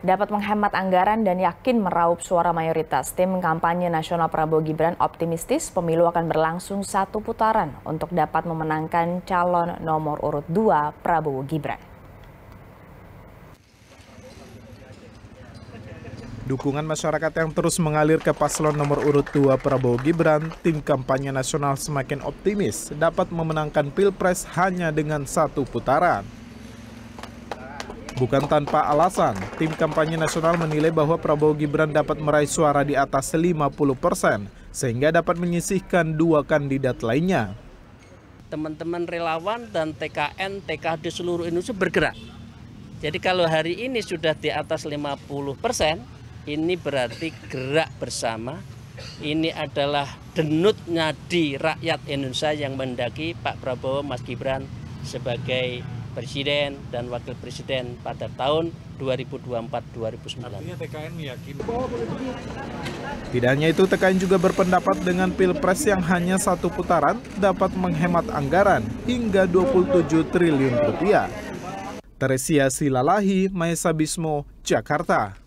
dapat menghemat anggaran dan yakin meraup suara mayoritas. Tim kampanye nasional Prabowo Gibran optimistis pemilu akan berlangsung satu putaran untuk dapat memenangkan calon nomor urut 2 Prabowo Gibran. Dukungan masyarakat yang terus mengalir ke paslon nomor urut 2 Prabowo Gibran, tim kampanye nasional semakin optimis dapat memenangkan Pilpres hanya dengan satu putaran. Bukan tanpa alasan, tim kampanye nasional menilai bahwa Prabowo Gibran dapat meraih suara di atas 50 persen, sehingga dapat menyisihkan dua kandidat lainnya. Teman-teman relawan dan TKN, TKD seluruh Indonesia bergerak. Jadi kalau hari ini sudah di atas 50 persen, ini berarti gerak bersama. Ini adalah denut di rakyat Indonesia yang mendaki Pak Prabowo Mas Gibran sebagai Presiden dan Wakil Presiden pada tahun 2024-2029. Artinya TKN meyakini. Tidak hanya itu, TKN juga berpendapat dengan Pilpres yang hanya satu putaran dapat menghemat anggaran hingga 27 triliun rupiah. Teresia Silalahi, Maesa Bismo, Jakarta.